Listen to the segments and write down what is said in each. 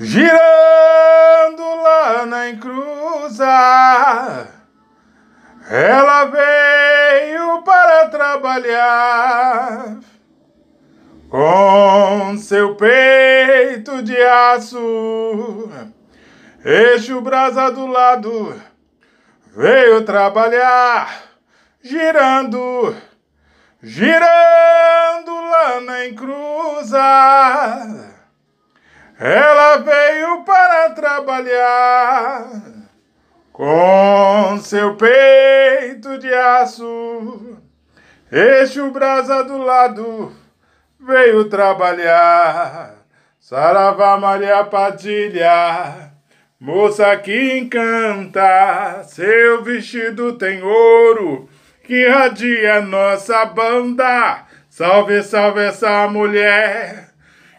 girando lá na encruza. Ela veio para trabalhar com seu peito de aço, eixo brasa do lado, veio trabalhar, girando, girando lá na encruza. Ela veio para trabalhar com seu peito de aço, eixo brasa do lado, veio trabalhar. Saravá Maria Padilha, moça que encanta, seu vestido tem ouro que radia nossa banda. Salve, salve essa mulher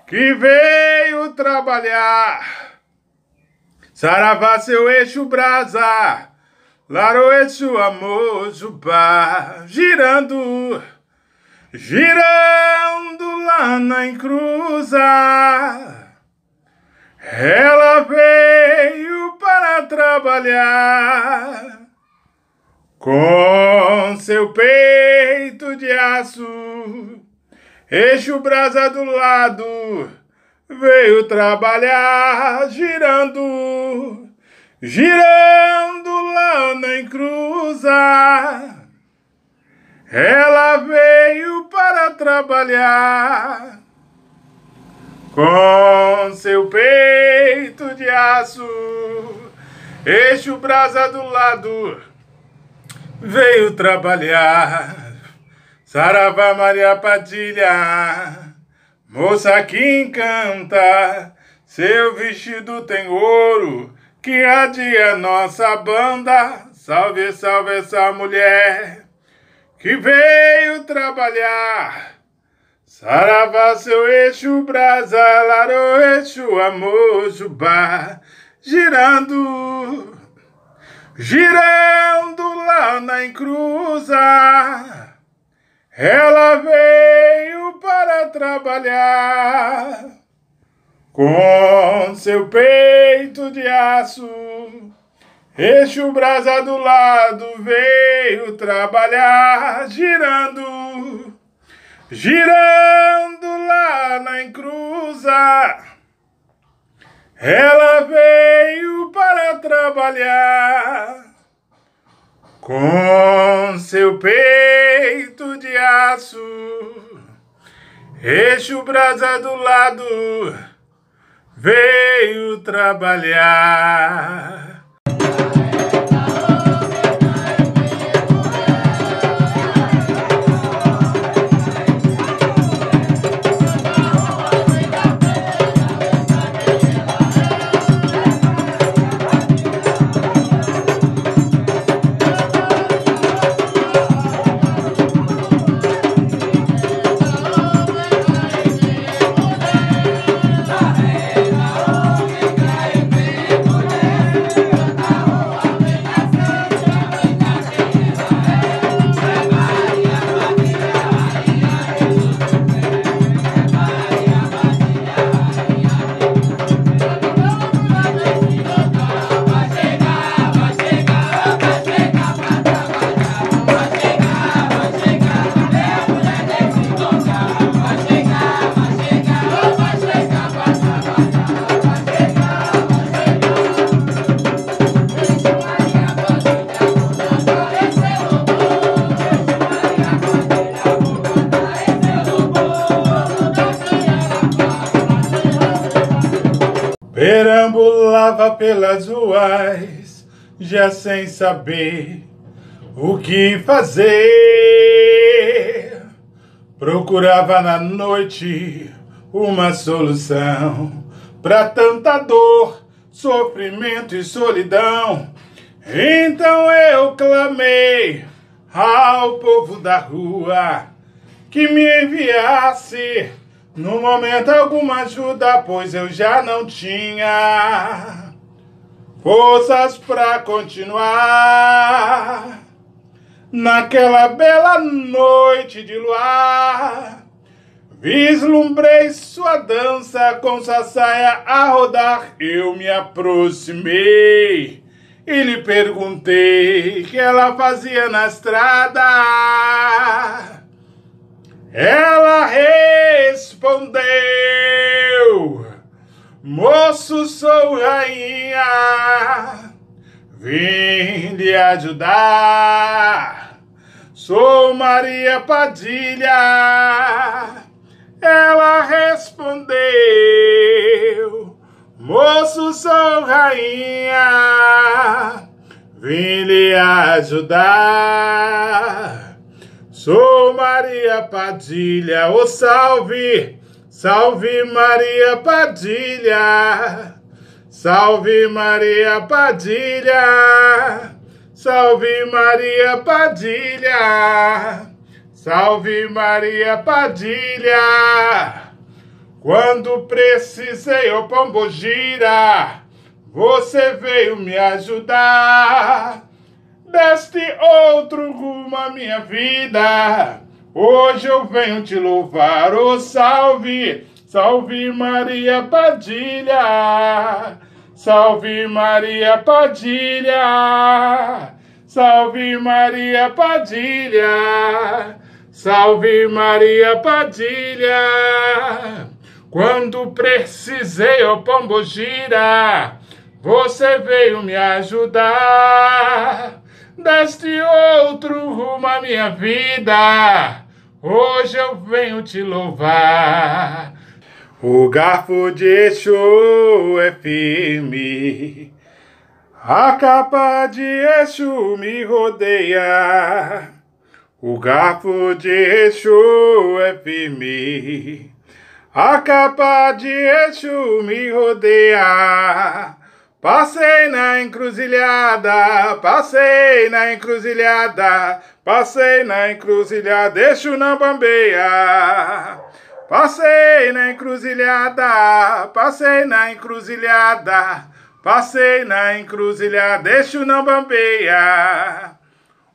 que veio trabalhar. Saravá seu eixo brasa, laroeixo amor jubá, girando, girando lá na encruza. Ela veio para trabalhar com seu peito de aço Eixo brasa do lado, veio trabalhar girando, girando lá na encruza. Ela veio para trabalhar com seu peito de aço, eixo brasa do lado, veio trabalhar. Saravá Maria Padilha, moça que encanta, seu vestido tem ouro que adia nossa banda. Salve, salve essa mulher que veio trabalhar. Saravá seu eixo brasa, larou eixo amor jubá, girando, girando lá na encruza. Ela veio para trabalhar com seu peito de aço. Eixo brasa do lado veio trabalhar, girando, girando lá na encruza. Ela veio para trabalhar com seu peito de aço, eixo brasa do lado, veio trabalhar. pelas ruas, já sem saber o que fazer. Procurava na noite uma solução para tanta dor, sofrimento e solidão. Então eu clamei ao povo da rua que me enviasse no momento alguma ajuda, pois eu já não tinha forças para continuar naquela bela noite de luar. Vislumbrei sua dança com sua saia a rodar. Eu me aproximei e lhe perguntei o que ela fazia na estrada. Ela respondeu. Moço, sou rainha, vim lhe ajudar. Sou Maria Padilha. Ela respondeu: Moço, sou rainha, vim lhe ajudar. Sou Maria Padilha, o oh, salve! Salve Maria Padilha! Salve Maria Padilha! Salve Maria Padilha! Salve Maria Padilha! Quando precisei, o pombo gira, você veio me ajudar. Deste outro rumo à minha vida Hoje eu venho te louvar, o oh, salve, salve Maria Padilha, salve Maria Padilha, salve Maria Padilha, salve Maria Padilha. Quando precisei, o pombo Pombogira, você veio me ajudar deste outro rumo à minha vida. Hoje eu venho te louvar. O garfo de Exu é firme, a capa de Exu me rodeia. O garfo de Exu é firme, a capa de Exu me rodeia. Passei na encruzilhada, passei na encruzilhada, passei na encruzilhada, deixo não bambeia. Passei na encruzilhada, passei na encruzilhada, passei na encruzilhada, deixo não bambeia.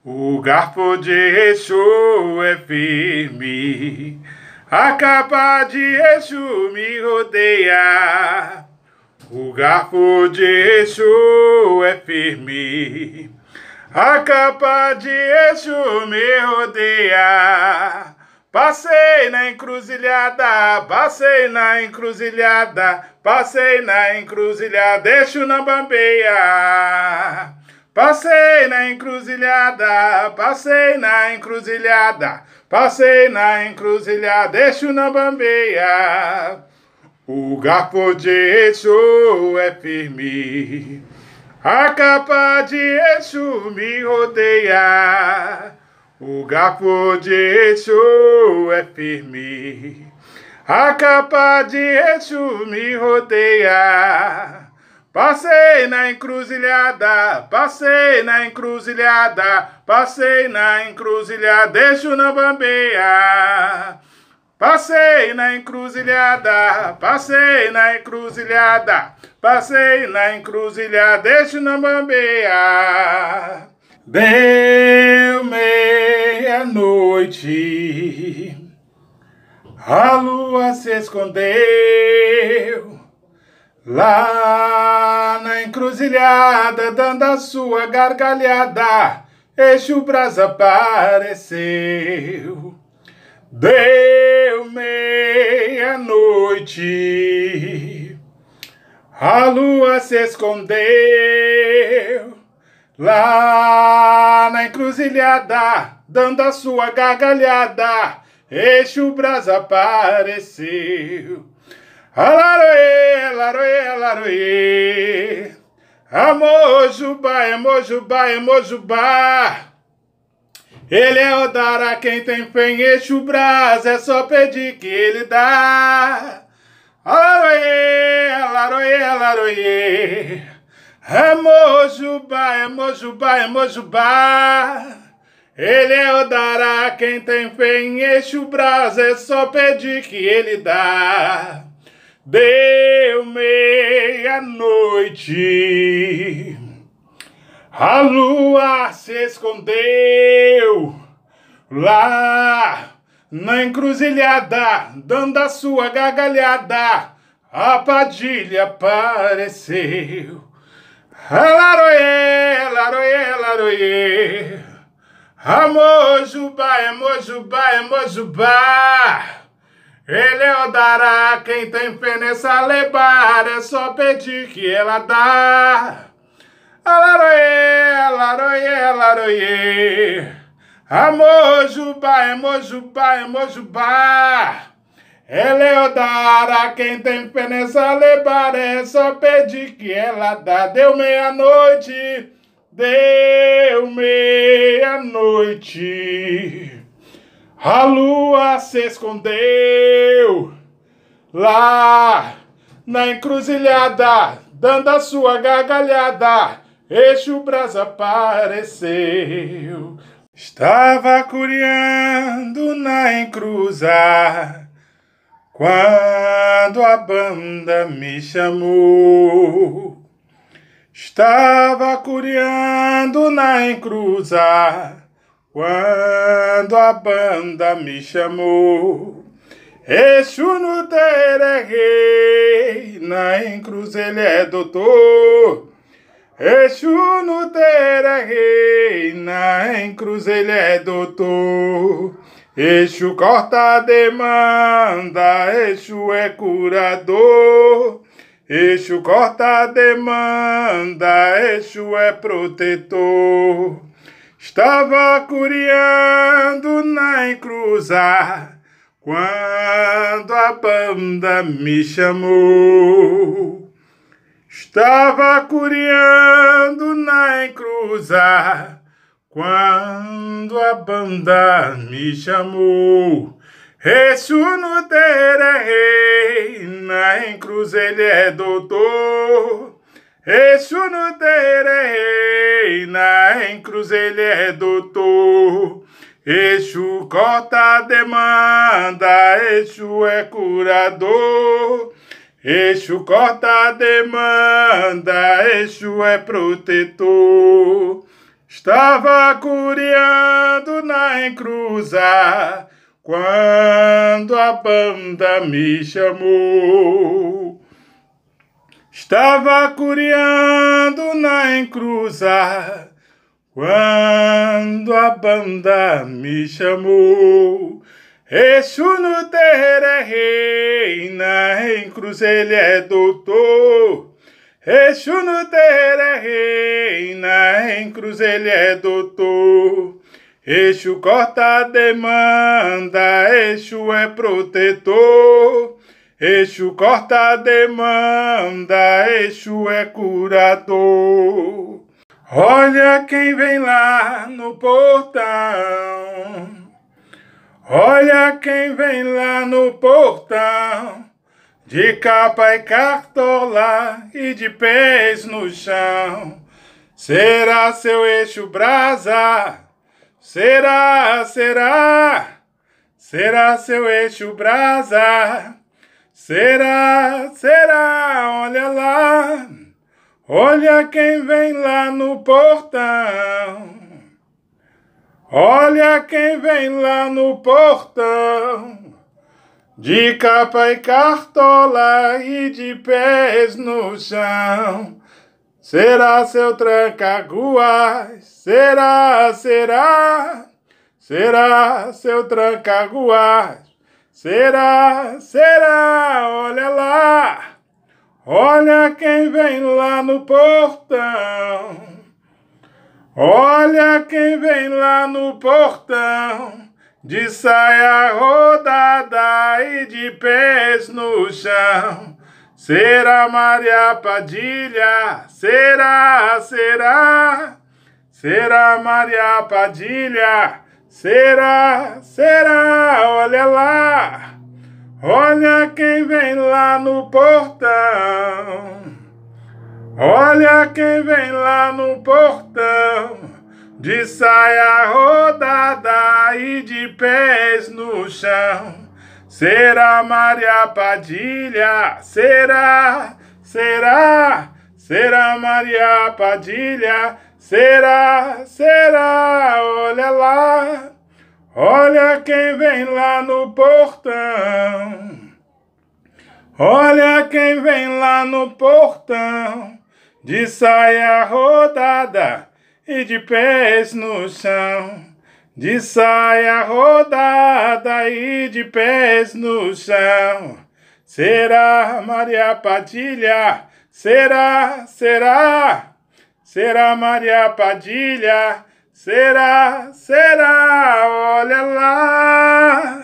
O garfo de eixo é firme, a capa de eixo me rodeia. O garfo de Exu é firme, a capa de Exu me rodeia. Passei na encruzilhada, passei na encruzilhada, passei na encruzilhada, deixo na bambeia. Passei na encruzilhada, passei na encruzilhada, passei na encruzilhada, deixo na bambeia. O garfo de Exu é firme, a capa de Exu me rodeia. O garfo de Exu é firme, a capa de Exu me rodeia. Passei na encruzilhada, passei na encruzilhada, passei na encruzilhada, deixo na bambeia. Passei na encruzilhada, passei na encruzilhada, passei na encruzilhada, este na bambeia. Deu meia-noite, a lua se escondeu. Lá na encruzilhada, dando a sua gargalhada, eixo brasa apareceu. Deu meia-noite, a lua se escondeu lá na encruzilhada, dando a sua gargalhada. Eixo brasa apareceu. Alaroê, alaroê, alaroê. Amojubá, emojubá, emojubá. Ele é Odara, quem tem fé em Eixo braço, é só pedir que ele dá. Alaroie, alaroie, alaroie. É Mojubá, é Mojubá, é Mojubá. Ele é Odara, quem tem fé em Eixo braço, é só pedir que ele dá. Deu meia-noite. A lua se escondeu lá na encruzilhada, dando a sua gargalhada. A padilha apareceu. Laroie, é laroie, laroie. Amojubá, é mojubá, é mojubá. Ele é o dará, quem tem fé nessa lebar, é só pedir que ela dá. Alaroê, alaroê, alaroê. Amojubá, emojubá, emojubá. Eleodara, é quem tem penesa levar é só pedir que ela dá. Deu meia-noite, deu meia-noite. A lua se escondeu lá na encruzilhada, dando a sua gargalhada. Eixo Brasa apareceu. Estava curiando na encruza quando a banda me chamou. Estava curiando na encruza quando a banda me chamou. Eixo no tererê, na encruz ele é doutor. Exu Nuter é rei, nem cruz ele é doutor. Exu corta a demanda, Exu é curador. Exu corta a demanda, Exu é protetor. Estava curiando na encruzar, quando a banda me chamou. Estava curiando na encruzada quando a banda me chamou. Isso no tererei, na encruz ele é doutor. Isso no tererei, na encruz ele é doutor. Eixo corta a demanda, eixo é curador. Eixo corta a demanda, eixo é protetor. Estava curiando na encruza quando a banda me chamou. Estava curiando na encruza quando a banda me chamou. Exu no terreiro é reina, em cruz ele é doutor. Exu no terreiro é reina, em cruz ele é doutor. Exu corta a demanda, Exu é protetor. Exu corta a demanda, Exu é curador. Olha quem vem lá no portão. Olha quem vem lá no portão, de capa e cartola e de pés no chão. Será seu eixo brasa? Será, será? Será seu eixo brasa? Será, será? Olha lá, olha quem vem lá no portão. Olha quem vem lá no portão, de capa e cartola e de pés no chão. Será seu trancaguás, será, será, será seu trancaguás, será, será, olha lá, olha quem vem lá no portão. Olha quem vem lá no portão, de saia rodada e de pés no chão. Será Maria Padilha, será, será. Será Maria Padilha, será, será. Olha lá, olha quem vem lá no portão. Olha quem vem lá no portão, de saia rodada e de pés no chão. Será Maria Padilha? Será? Será? Será Maria Padilha? Será? Será? Olha lá, olha quem vem lá no portão. Olha quem vem lá no portão de saia rodada e de pés no chão. De saia rodada e de pés no chão. Será Maria Padilha? Será, será? Será Maria Padilha? Será, será? Olha lá!